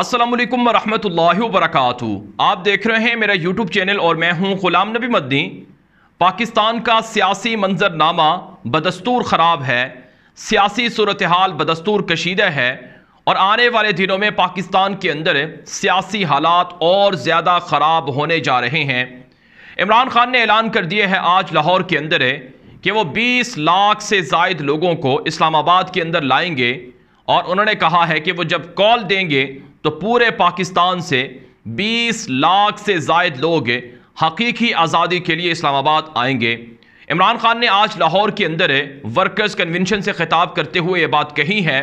असलम वरहमल वरक आप देख रहे हैं मेरा यूट्यूब चैनल और मैं हूं गुलाम नबी मदनी पाकिस्तान का सियासी मंजरनामा बदस्तूर ख़राब है सियासी सूरत हाल बदस्तूर कशीदा है और आने वाले दिनों में पाकिस्तान के अंदर सियासी हालात और ज़्यादा ख़राब होने जा रहे हैं इमरान खान ने ऐलान कर दिया है आज लाहौर के अंदर कि वो बीस लाख से जायद लोगों को इस्लामाबाद के अंदर लाएंगे और उन्होंने कहा है कि वो जब कॉल देंगे तो पूरे पाकिस्तान से 20 लाख से जायद लोग हकीकी आज़ादी के लिए इस्लामाबाद आएंगे इमरान खान ने आज लाहौर के अंदर वर्कर्स कन्वेंशन से खिताब करते हुए ये बात कही है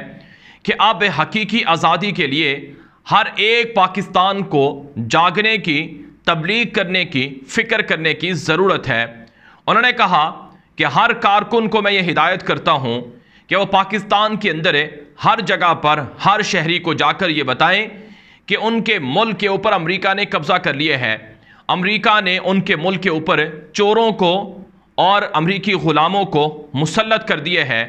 कि अब हकीकी आज़ादी के लिए हर एक पाकिस्तान को जागने की तबलीग करने की फ़िक्र करने की ज़रूरत है उन्होंने कहा कि हर कारकुन को मैं ये हिदायत करता हूँ कि वो पाकिस्तान के अंदर हर जगह पर हर शहरी को जाकर ये बताएं कि उनके मुल्क के ऊपर अमेरिका ने कब्ज़ा कर लिए है अमेरिका ने उनके मुल्क के ऊपर चोरों को और अमरीकी ग़ुलामों को मुसलत कर दिए है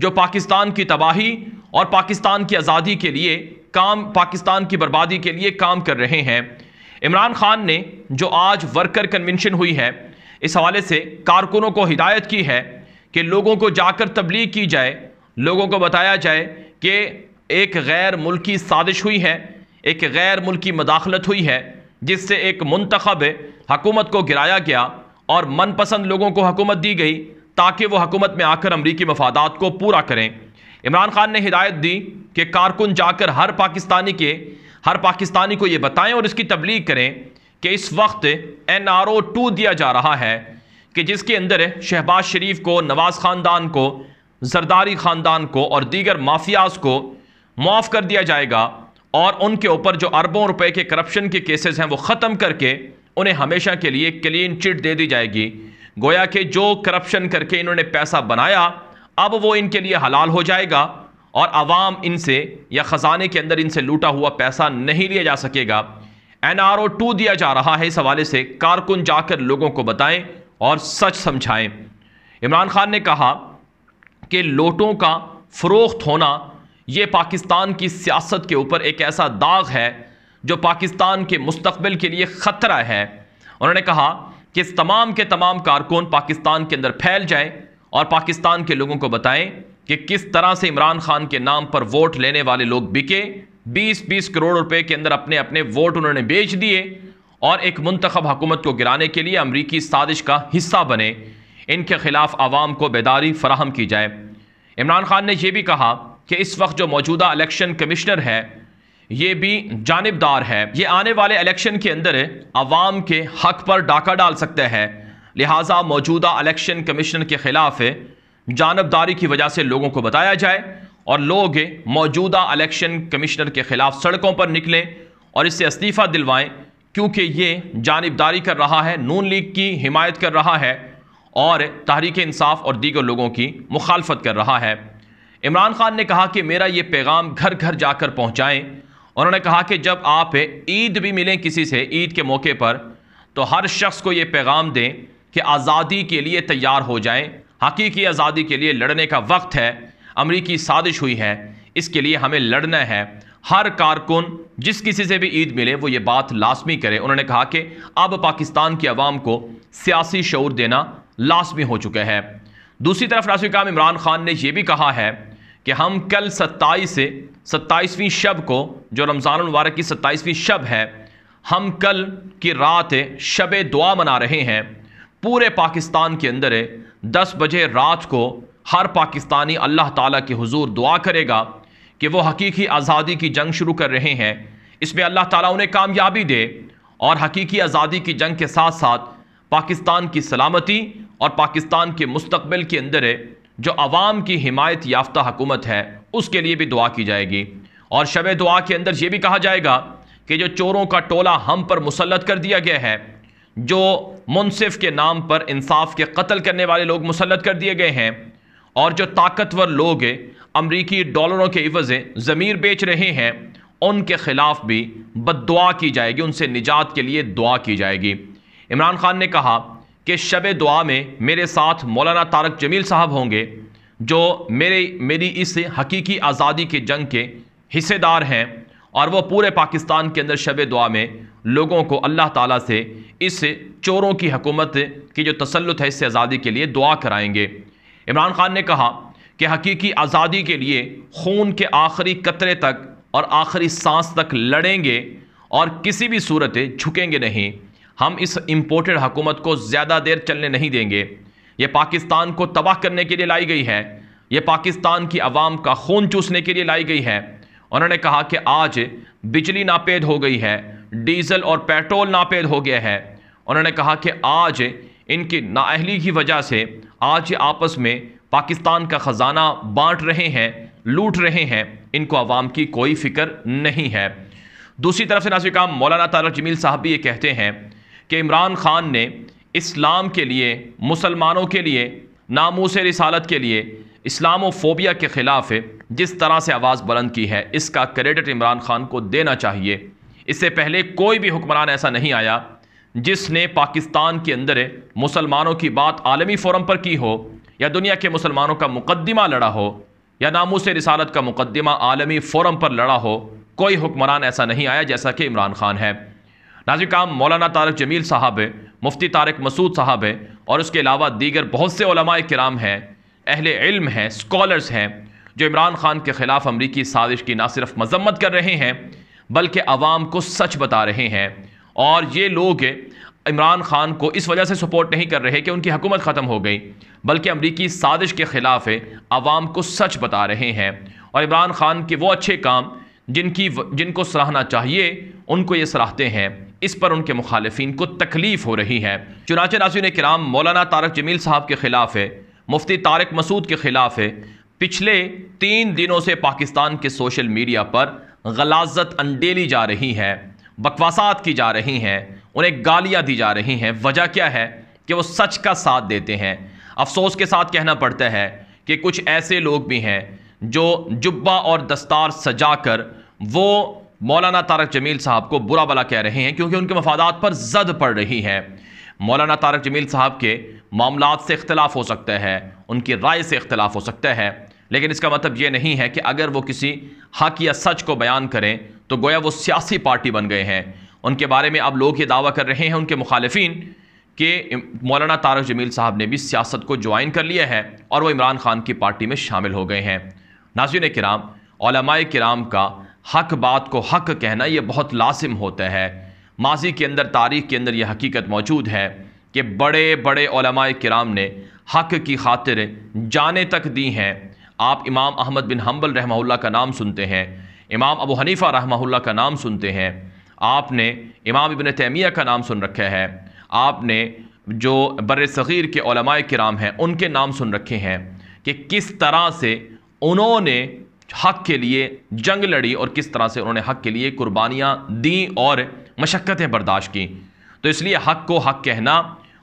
जो पाकिस्तान की तबाही और पाकिस्तान की आज़ादी के लिए काम पाकिस्तान की बर्बादी के लिए काम कर रहे हैं इमरान खान ने जो आज वर्कर कन्वेंशन हुई है इस हवाले से कारकुनों को हिदायत की है कि लोगों को जाकर तबलीग की जाए लोगों को बताया जाए कि एक गैर मुल्की साजिश हुई है एक गैर मुल्की मदाखलत हुई है जिससे एक मंतखब हकूमत को गिराया गया और मनपसंद लोगों को हकूमत दी गई ताकि वह हकूमत में आकर अमरीकी मफादात को पूरा करें इमरान खान ने हिदायत दी कि कारकुन जाकर हर पाकिस्तानी के हर पाकिस्तानी को ये बताएं और इसकी तबलीग करें कि इस वक्त एन आर ओ टू दिया जा रहा है कि जिसके अंदर शहबाज शरीफ को नवाज़ ख़ानदान को जरदारी ख़ानदान को और दीगर माफियाज को मुआफ़ कर दिया जाएगा और उनके ऊपर जो अरबों रुपए के करप्शन के केसेस हैं वो ख़त्म करके उन्हें हमेशा के लिए क्लीन चिट दे दी जाएगी गोया कि जो करप्शन करके इन्होंने पैसा बनाया अब वो इनके लिए हलाल हो जाएगा और आवाम इनसे या ख़जाने के अंदर इनसे लूटा हुआ पैसा नहीं लिया जा सकेगा एन आर ओ टू दिया जा रहा है इस हवाले से कारकुन जाकर लोगों को बताएं और सच समझाएं इमरान खान ने कहा कि लोटों का फ़रोख्त होना ये पाकिस्तान की सियासत के ऊपर एक ऐसा दाग है जो पाकिस्तान के मुस्तबिल के लिए ख़तरा है उन्होंने कहा कि इस तमाम के तमाम कारकुन पाकिस्तान के अंदर फैल जाएं और पाकिस्तान के लोगों को बताएं कि किस तरह से इमरान खान के नाम पर वोट लेने वाले लोग बिके 20-20 करोड़ रुपए के अंदर अपने अपने वोट उन्होंने बेच दिए और एक मंतखब हकूमत को गिराने के लिए अमरीकी साजिश का हिस्सा बने इनके खिलाफ आवाम को बेदारी फराहम की जाए इमरान खान ने यह भी कहा कि इस वक्त जो मौजूदा इलेक्शन कमिश्नर है ये भी जानबदार है ये आने वाले इलेक्शन के अंदर आवाम के हक पर डाका डाल सकते हैं लिहाजा मौजूदा इलेक्शन कमिश्नर के ख़िलाफ़ जानबदारी की वजह से लोगों को बताया जाए और लोग मौजूदा इलेक्शन कमिश्नर के ख़िलाफ़ सड़कों पर निकलें और इससे इस्तीफ़ा दिलवाएं क्योंकि ये जानबदारी कर रहा है नून लीग की हिमायत कर रहा है और तहरीक इंसाफ और दीगर लोगों की मुखालफत कर रहा है इमरान खान ने कहा कि मेरा ये पैगाम घर घर जाकर पहुँचाएँ उन्होंने कहा कि जब आप ईद भी मिलें किसी से ईद के मौके पर तो हर शख्स को ये पैगाम दें कि आज़ादी के लिए तैयार हो जाएं हकीकी आज़ादी के लिए लड़ने का वक्त है अमरीकी साजिश हुई है इसके लिए हमें लड़ना है हर कारकुन जिस किसी से भी ईद मिले वो ये बात लाजमी करे उन्होंने कहा कि अब पाकिस्तान की आवाम को सियासी शौर देना लाजमी हो चुका है दूसरी तरफ राशि काम इमरान खान ने यह भी कहा है कि हम कल सत्ताईस से सत्ताईसवीं शब को जो रमज़ान मुबारक की सत्ताईसवीं शब है हम कल की रात शब दुआ मना रहे हैं पूरे पाकिस्तान के अंदर दस बजे रात को हर पाकिस्तानी अल्लाह ताला के हुजूर दुआ करेगा कि वो हकीकी आज़ादी की जंग शुरू कर रहे हैं इसमें अल्लाह ताला उन्हें कामयाबी दे और हकीकी आज़ादी की जंग के साथ साथ पाकिस्तान की सलामती और पाकिस्तान के मुस्तबिल के अंदर जो आवाम की हिमायत याफ्ता हकूमत है उसके लिए भी दुआ की जाएगी और शब दुआ के अंदर ये भी कहा जाएगा कि जो चोरों का टोला हम पर मुसलत कर दिया गया है जो मुनसिफ के नाम पर इंसाफ के कत्ल करने वाले लोग मुसलत कर दिए गए हैं और जो ताकतवर लोग अमरीकी डॉलरों के इवज़ें ज़मीर बेच रहे हैं उनके ख़िलाफ़ भी बद की जाएगी उनसे निजात के लिए दुआ की जाएगी इमरान खान ने कहा कि शब दुआ में मेरे साथ मौलाना तारक जमील साहब होंगे जो मेरे मेरी इस हकीकी आज़ादी के जंग के हिस्सेदार हैं और वह पूरे पाकिस्तान के अंदर शब दुआ में लोगों को अल्लाह ताला से इस चोरों की हकूमत की जो तसलुत है इससे आज़ादी के लिए दुआ कराएंगे इमरान खान ने कहा कि हकीकी आज़ादी के लिए खून के आखिरी कतरे तक और आखिरी सांस तक लड़ेंगे और किसी भी सूरत झुकेंगे नहीं हम इस इम्पोर्टेड हकूमत को ज़्यादा देर चलने नहीं देंगे ये पाकिस्तान को तबाह करने के लिए लाई गई है ये पाकिस्तान की आवाम का खून चूसने के लिए लाई गई है उन्होंने कहा कि आज बिजली नापेद हो गई है डीजल और पेट्रोल नापेद हो गया है उन्होंने कहा कि आज इनकी नाअहली की वजह से आज आपस में पाकिस्तान का ख़जाना बांट रहे हैं लूट रहे हैं इनको आवाम की कोई फिक्र नहीं है दूसरी तरफ से नाजिकाम मौलाना तारा जमील साहब भी ये कहते हैं कि इमरान खान ने इस्लाम के लिए मुसलमानों के लिए नामोस रिसालत के लिए इस्लामोफोबिया के ख़िलाफ़ जिस तरह से आवाज़ बुलंद की है इसका क्रेडिट इमरान खान को देना चाहिए इससे पहले कोई भी हुक्मरान ऐसा नहीं आया जिसने पाकिस्तान के अंदर मुसलमानों की बात आलमी फोरम पर की हो या दुनिया के मुसलमानों का मुकदमा लड़ा हो या से रिसालत का मुकदमा आलमी फोरम पर लड़ा हो कोई हुक्मरान ऐसा नहीं आया जैसा कि इमरान खान है नाजिक काम मौलाना तारक जमील साहब है मुफ्ती तारक मसूद साहब है और उसके अलावा दीगर बहुत से कराम हैं अहल इल्म हैं स्कॉलर्स हैं जो इमरान खान के ख़िलाफ़ अमरीकी साजिश की ना सिर्फ मजम्मत कर रहे हैं बल्कि आवाम को सच बता रहे हैं और ये लोग इमरान खान को इस वजह से सपोर्ट नहीं कर रहे कि उनकी हुकूमत ख़त्म हो गई बल्कि अमरीकी साजिश के ख़िलाफ़ है आवाम को सच बता रहे हैं और इमरान खान के वो अच्छे काम जिनकी जिनको सराहना चाहिए उनको ये सराहते हैं इस पर उनके मुखालफन को तकलीफ़ हो रही है चुनाच नाजिन कराम मौलाना तारक जमील साहब के ख़िलाफ़ है मुफ्ती तारक मसूद के ख़िलाफ़ है पिछले तीन दिनों से पाकिस्तान के सोशल मीडिया पर गलाजत अंडेली जा रही है बकवासात की जा रही हैं उन्हें गालियाँ दी जा रही हैं वजह क्या है कि वो सच का साथ देते हैं अफसोस के साथ कहना पड़ता है कि कुछ ऐसे लोग भी हैं जो जुब्बा और दस्तार सजा कर वो मौलाना तारक जमील साहब को बुरा भला कह रहे हैं क्योंकि उनके मफादात पर जद पड़ रही है मौलाना तारक जमील साहब के मामला से इख्तलाफ हो सकता है उनकी राय से इख्तलाफ हो सकता है लेकिन इसका मतलब ये नहीं है कि अगर वो किसी हक या सच को बयान करें तो गोया वो सियासी पार्टी बन गए हैं उनके बारे में अब लोग ये दावा कर रहे हैं उनके मुखालफी के मौलाना तारक जमील साहब ने भी सियासत को ज्वाइन कर लिया है और वह इमरान खान की पार्टी में शामिल हो गए हैं नाजिन कराम कराम का हक बात को हक कहना ये बहुत लाजिम होता है माजी के अंदर तारीख के अंदर यह हकीकत मौजूद है कि बड़े बड़े कराम ने हक की खातिर जाने तक दी हैं आप इमाम अहमद बिन हम्बल रहमा का नाम सुनते हैं इमाम अबू हनीफ़ा रहमा का नाम सुनते हैं आपने इमाम इबन तैमिया का नाम सुन रखा है आपने जो बर सग़ीर के कराम हैं उनके नाम सुन रखे हैं कि किस तरह से उन्होंने हक़ के लिए जंग लड़ी और किस तरह से उन्होंने हक़ के लिए कुर्बानियाँ दी और मशक्क़तें बर्दाश्त की तो इसलिए हक़ को हक़ कहना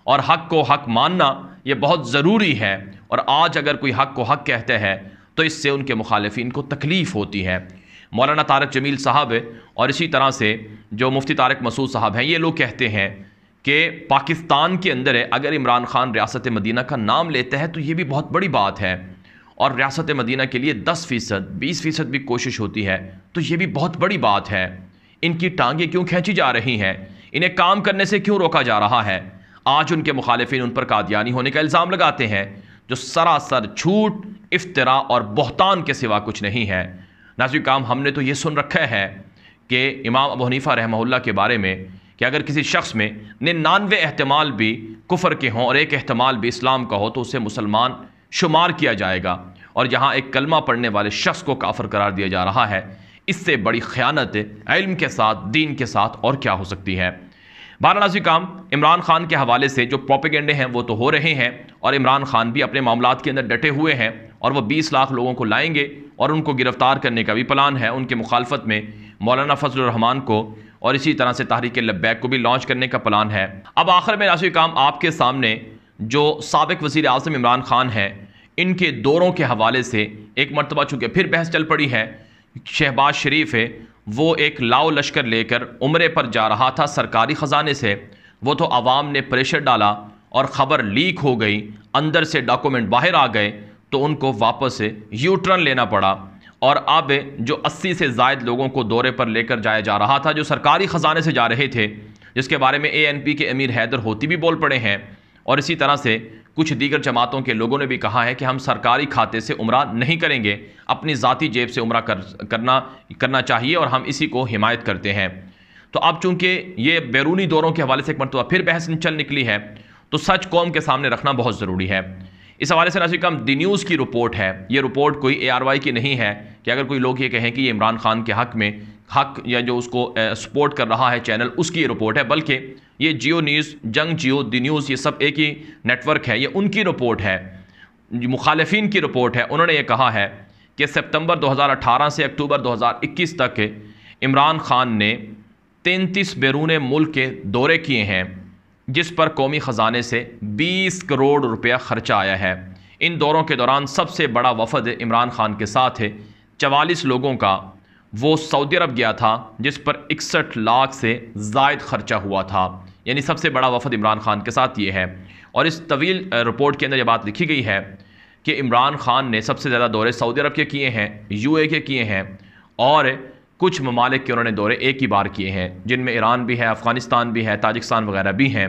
और हक़ को हक़ मानना ये बहुत ज़रूरी है और आज अगर कोई हक़ को हक़ कहते हैं तो इससे उनके मुखालफी को तकलीफ़ होती है मौलाना तारक जमील साहब और इसी तरह से जो मुफ्ती तारक मसूद साहब हैं ये लोग कहते हैं कि पाकिस्तान के अंदर है अगर इमरान खान रियासत मदीना का नाम लेते हैं तो ये भी बहुत बड़ी बात है और रियासत मदीना के लिए दस फ़ीसद बीस फ़ीसद भी कोशिश होती है तो ये भी बहुत बड़ी बात है इनकी टांगें क्यों खींची जा रही हैं इन्हें काम करने से क्यों रोका जा रहा है आज उनके मुखालिफिन उन पर कादियानी होने का इल्ज़ाम लगाते हैं जो सरासर झूठ इफ्तरा और बहतान के सिवा कुछ नहीं है नाजिक काम हमने तो ये सुन रखा है कि इमाम अब हनीफ़ा रहमल के बारे में कि अगर किसी शख्स में निन्यानवे अहतमाल भी कुफर के हों और एक अहतमाल भी इस्लाम का हो तो उसे मुसलमान शुमार किया जाएगा और यहाँ एक कलमा पढ़ने वाले शख्स को काफर करार दिया जा रहा है इससे बड़ी ख़यानत इल्म के साथ दीन के साथ और क्या हो सकती है वाराणसी काम इमरान खान के हवाले से जो प्रोपेगेंडे हैं वो तो हो रहे हैं और इमरान खान भी अपने मामला के अंदर डटे हुए हैं और वह बीस लाख लोगों को लाएंगे और उनको गिरफ़्तार करने का भी प्लान है उनके मुखालफत में मौलाना फजल रहमान को और इसी तरह से तहरीक लब्बैक को भी लॉन्च करने का प्लान है अब आखिर में राशि काम आपके सामने जो सबक वज़ी अजम इमरान खान हैं इनके दौरों के हवाले से एक मरतबा चूँकि फिर बहस चल पड़ी है शहबाज शरीफ है वो एक लाओ लश्कर लेकर उम्र पर जा रहा था सरकारी ख़जाने से वो तो आवाम ने प्रेशर डाला और ख़बर लीक हो गई अंदर से डॉक्यूमेंट बाहर आ गए तो उनको वापस से यू टर्न लेना पड़ा और अब जो 80 से जायद लोगों को दौरे पर लेकर जाया जा रहा था जो सरकारी ख़जाने से जा रहे थे जिसके बारे में ए के अमीर हैदर होती भी बोल पड़े हैं और इसी तरह से कुछ दीगर जमातों के लोगों ने भी कहा है कि हम सरकारी खाते से उम्र नहीं करेंगे अपनी ज़ाती जेब से उम्र कर, करना करना चाहिए और हम इसी को हिमायत करते हैं तो अब चूँकि ये बैरूनी दौरों के हवाले से एक मरतबा फिर बहस चल निकली है तो सच कौम के सामने रखना बहुत ज़रूरी है इस हवाले से नाजिक कम दी न्यूज़ की रिपोर्ट है ये रिपोर्ट कोई ए आर वाई की नहीं है कि अगर कोई लोग ये कहें कि ये इमरान खान के हक में हक या जो उसको सपोर्ट कर रहा है चैनल उसकी ये रिपोर्ट है बल्कि ये जियो न्यूज़ जंग जियो दी न्यूज़ ये सब एक ही नेटवर्क है ये उनकी रिपोर्ट है मुखालफन की रिपोर्ट है उन्होंने ये कहा है कि सितंबर 2018 से अक्टूबर 2021 तक इमरान खान ने तैंतीस बैरून मुल्क के दौरे किए हैं जिस पर कौमी ख़जाने से 20 करोड़ रुपया ख़र्चा आया है इन दौरों के दौरान सबसे बड़ा वफद इमरान खान के साथ है चवालीस लोगों का वो सऊदी अरब गया था जिस पर इकसठ लाख से जायद ख़र्चा हुआ था यानी सबसे बड़ा वफद इमरान खान के साथ ये है और इस तवील रिपोर्ट के अंदर ये बात लिखी गई है कि इमरान खान ने सबसे ज़्यादा दौरे सऊदी अरब के किए हैं यूए के किए हैं और कुछ ममालिक के उन्होंने दौरे एक ही बार किए हैं जिनमें ईरान भी है अफ़गानिस्तान भी है ताजिकस्तान वगैरह भी हैं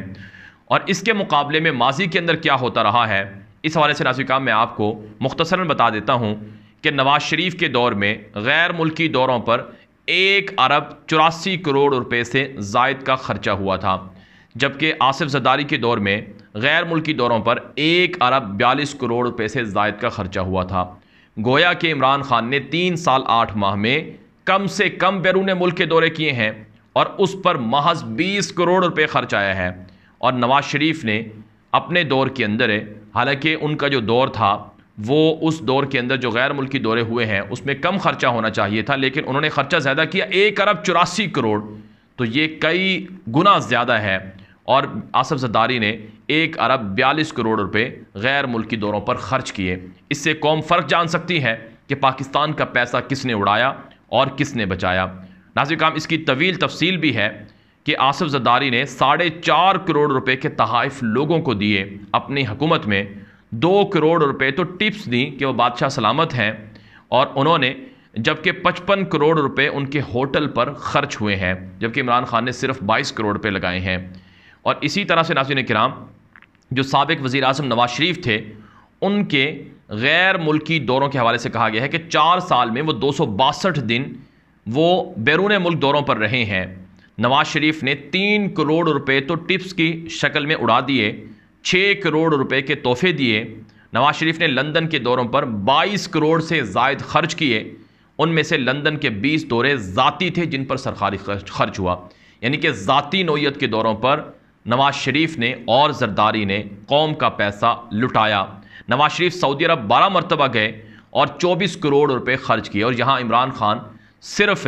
और इसके मुकाबले में माजी के अंदर क्या होता रहा है इस हवाले से नाजिका मैं आपको मुख्तसरा बता देता हूँ कि नवाज शरीफ के दौर में गैर मुल्की दौरों पर एक अरब चौरासी करोड़ रुपए से जायद का ख़र्चा हुआ था जबकि आसिफ जदारी के दौर में गैर मुल्की दौरों पर एक अरब बयालीस करोड़ रुपये से जायद का खर्चा हुआ था गोया के इमरान खान ने तीन साल आठ माह में कम से कम बैरून मुल्क के दौरे किए हैं और उस पर महज बीस करोड़ रुपये खर्च आया है और नवाज शरीफ ने अपने दौर के अंदर हालांकि उनका जो दौर था वो उस दौर के अंदर जो गैर मुल्की दौरे हुए हैं उसमें कम खर्चा होना चाहिए था लेकिन उन्होंने खर्चा ज़्यादा किया एक अरब चौरासी करोड़ तो ये कई गुना ज़्यादा है और आसफ जदारी ने एक अरब बयालीस करोड़ रुपये गैर मुल्की दौरों पर खर्च किए इससे कौम फ़र्क जान सकती है कि पाकिस्तान का पैसा किसने उड़ाया और किसने बचाया नाजिक काम इसकी तवील तफसील भी है कि आसफ़ जदारी ने साढ़े चार करोड़ रुपए के तहफ़ लोगों को दिए अपनी हुकूमत में दो करोड़ रुपए तो टिप्स दी कि वह बादशाह सलामत हैं और उन्होंने जबकि पचपन करोड़ रुपए उनके होटल पर खर्च हुए हैं जबकि इमरान खान ने सिर्फ बाईस करोड़ रुपए लगाए हैं और इसी तरह से नासिन कराम जो सबक वज़ी अजम नवाज शरीफ थे उनके गैर मुल्की दौरों के हवाले से कहा गया है कि चार साल में वो दो दिन वो बैरून मुल्क दौरों पर रहे हैं नवाज शरीफ ने तीन करोड़ रुपए तो टिप्स की शक्ल में उड़ा दिए छः करोड़ रुपए के तोहफे दिए नवाज शरीफ ने लंदन के दौरों पर 22 करोड़ से जायद खर्च किए उनमें से लंदन के 20 दौरे ज़ाती थे जिन पर सरकारी खर्च हुआ यानी कि ज़ाती नोयत के दौरों पर नवाज शरीफ ने और जरदारी ने कौम का पैसा लुटाया नवाज शरीफ सऊदी अरब बारह मरतबा गए और चौबीस करोड़ रुपये खर्च किए और यहाँ इमरान खान सिर्फ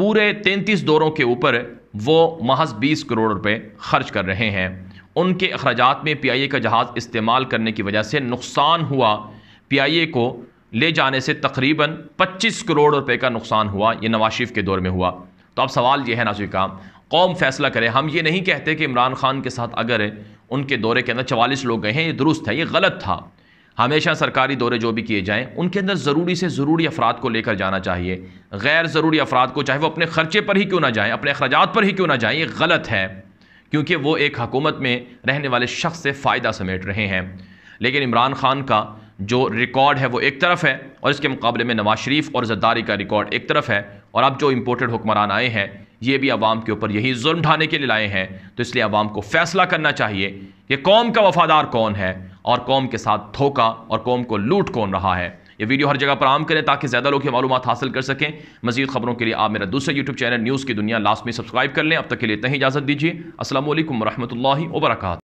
पूरे तैंतीस दौरों के ऊपर वो महज बीस करोड़ रुपये खर्च कर रहे हैं उनके अखराज में पी आई ए का जहाज़ इस्तेमाल करने की वजह से नुकसान हुआ पी आई ए को ले जाने से तकरीबन 25 करोड़ रुपए का नुकसान हुआ ये नवाज शरीफ के दौर में हुआ तो अब सवाल ये है नाजिक काम कौम फैसला करे हम ये नहीं कहते कि इमरान खान के साथ अगर उनके दौरे के अंदर चवालीस लोग गए हैं ये दुरुस्त है ये गलत था हमेशा सरकारी दौरे जो भी किए जाएँ उनके अंदर ज़रूरी से ज़रूरी अफराद को लेकर जाना चाहिए गैर ज़रूरी अफराद को चाहे वो अपने ख़र्चे पर ही क्यों ना जाएँ अपने अखराज पर ही क्यों ना जाएँ ये गलत है क्योंकि वो एक हकूमत में रहने वाले शख्स से फ़ायदा समेट रहे हैं लेकिन इमरान खान का जो रिकॉर्ड है वो एक तरफ है और इसके मुकाबले में नवाज शरीफ और जद्दारी का रिकॉर्ड एक तरफ है और अब जो इम्पोर्टेड हुक्मरान आए हैं ये भी आवाम के ऊपर यही जुल्म ढाने के लिए लाए हैं तो इसलिए आवाम को फैसला करना चाहिए कि कौम का वफादार कौन है और कौम के साथ धोखा और कौम को लूट कौन रहा है ये वीडियो हर जगह पर आम करें ताकि ज़्यादा लोग ये मालूम हासिल कर सकें मजीद खबरों के लिए आप मेरा दूसरा यूट्यूब चैनल न्यूज़ की दुनिया लास्ट में सब्सक्राइब कर लें अब तक के लिए तहीं इजाज़त दीजिए असल वरहमल वर्का